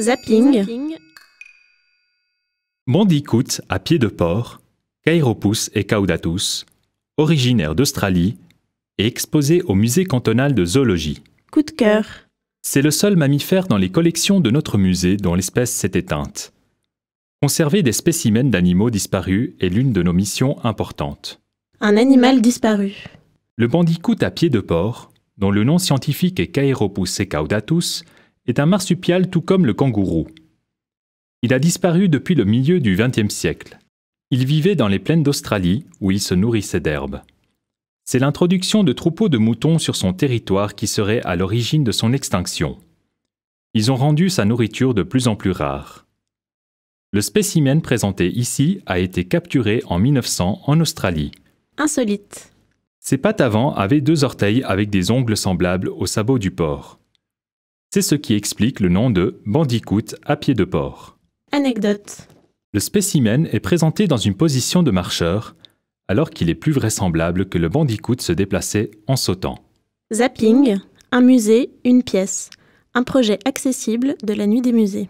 Zapping. à pied de porc, Cairopus et caudatus, originaire d'Australie, et exposé au musée cantonal de zoologie. Coup de cœur. C'est le seul mammifère dans les collections de notre musée dont l'espèce s'est éteinte. Conserver des spécimens d'animaux disparus est l'une de nos missions importantes. Un animal disparu. Le bandicoot à pied de porc, dont le nom scientifique est Caeropus Caudatus est un marsupial tout comme le kangourou. Il a disparu depuis le milieu du XXe siècle. Il vivait dans les plaines d'Australie où il se nourrissait d'herbes. C'est l'introduction de troupeaux de moutons sur son territoire qui serait à l'origine de son extinction. Ils ont rendu sa nourriture de plus en plus rare. Le spécimen présenté ici a été capturé en 1900 en Australie. Insolite. Ses pattes avant avaient deux orteils avec des ongles semblables aux sabots du porc. C'est ce qui explique le nom de bandicoot à pied de porc. Anecdote. Le spécimen est présenté dans une position de marcheur, alors qu'il est plus vraisemblable que le bandicoot se déplaçait en sautant. Zapping, un musée, une pièce. Un projet accessible de la nuit des musées.